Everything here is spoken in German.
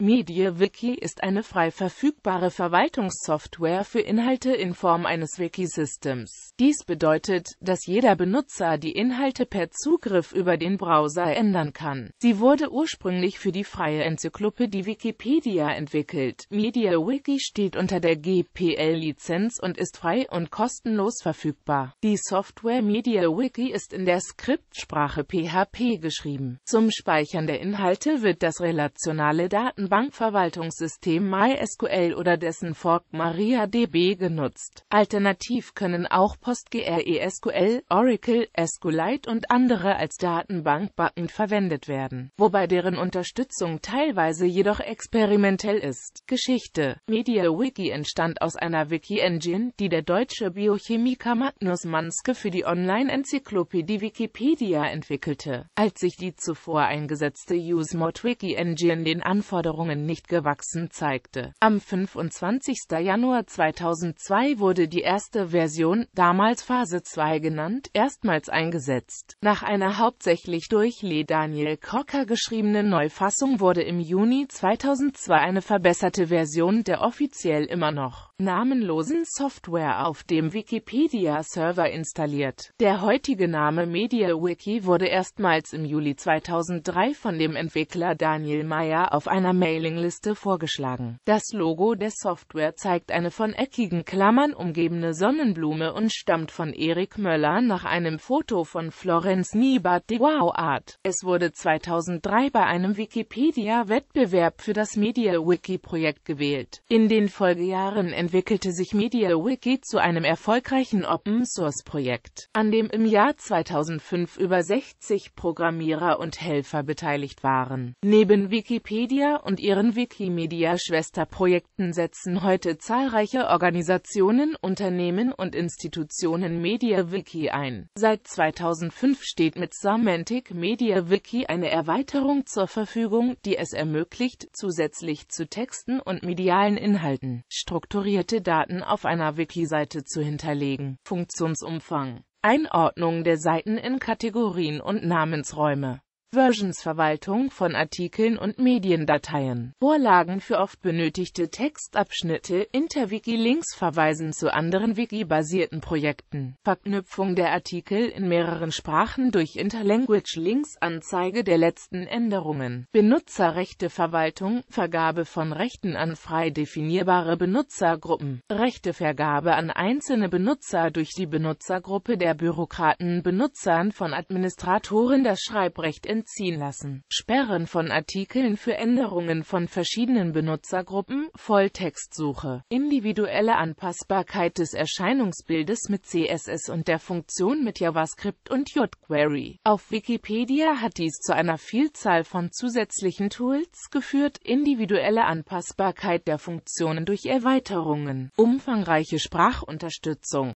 MediaWiki ist eine frei verfügbare Verwaltungssoftware für Inhalte in Form eines Wikisystems. Dies bedeutet, dass jeder Benutzer die Inhalte per Zugriff über den Browser ändern kann. Sie wurde ursprünglich für die freie Enzyklopädie Wikipedia entwickelt. MediaWiki steht unter der GPL-Lizenz und ist frei und kostenlos verfügbar. Die Software MediaWiki ist in der Skriptsprache PHP geschrieben. Zum Speichern der Inhalte wird das relationale Daten Bankverwaltungssystem MySQL oder dessen Fork MariaDB genutzt. Alternativ können auch PostgreSQL, e Oracle, SQLite und andere als Datenbank backend verwendet werden, wobei deren Unterstützung teilweise jedoch experimentell ist. Geschichte MediaWiki entstand aus einer Wiki-Engine, die der deutsche Biochemiker Magnus Manske für die Online-Enzyklopädie Wikipedia entwickelte. Als sich die zuvor eingesetzte UseMod Wiki Engine den Anforderungen Forderungen nicht gewachsen zeigte. Am 25. Januar 2002 wurde die erste Version, damals Phase 2 genannt, erstmals eingesetzt. Nach einer hauptsächlich durch Lee Daniel Cocker geschriebenen Neufassung wurde im Juni 2002 eine verbesserte Version der offiziell immer noch namenlosen Software auf dem Wikipedia-Server installiert. Der heutige Name MediaWiki wurde erstmals im Juli 2003 von dem Entwickler Daniel Meyer auf einer Mail Mailingliste vorgeschlagen. Das Logo der Software zeigt eine von eckigen Klammern umgebene Sonnenblume und stammt von Erik Möller nach einem Foto von Florence Niebert de Wow Art. Es wurde 2003 bei einem Wikipedia-Wettbewerb für das MediaWiki-Projekt gewählt. In den Folgejahren entwickelte sich MediaWiki zu einem erfolgreichen Open-Source-Projekt, an dem im Jahr 2005 über 60 Programmierer und Helfer beteiligt waren. Neben Wikipedia und und ihren Wikimedia-Schwesterprojekten setzen heute zahlreiche Organisationen, Unternehmen und Institutionen MediaWiki ein. Seit 2005 steht mit Samentic MediaWiki eine Erweiterung zur Verfügung, die es ermöglicht, zusätzlich zu Texten und medialen Inhalten strukturierte Daten auf einer Wiki-Seite zu hinterlegen. Funktionsumfang Einordnung der Seiten in Kategorien und Namensräume Versionsverwaltung von Artikeln und Mediendateien, Vorlagen für oft benötigte Textabschnitte, Interwiki-Links verweisen zu anderen wiki-basierten Projekten, Verknüpfung der Artikel in mehreren Sprachen durch Interlanguage-Links, Anzeige der letzten Änderungen, Benutzerrechteverwaltung, Vergabe von Rechten an frei definierbare Benutzergruppen, Rechtevergabe an einzelne Benutzer durch die Benutzergruppe der Bürokraten, Benutzern von Administratoren das Schreibrecht in ziehen lassen. Sperren von Artikeln für Änderungen von verschiedenen Benutzergruppen, Volltextsuche, individuelle Anpassbarkeit des Erscheinungsbildes mit CSS und der Funktion mit JavaScript und jQuery. Auf Wikipedia hat dies zu einer Vielzahl von zusätzlichen Tools geführt, individuelle Anpassbarkeit der Funktionen durch Erweiterungen, umfangreiche Sprachunterstützung,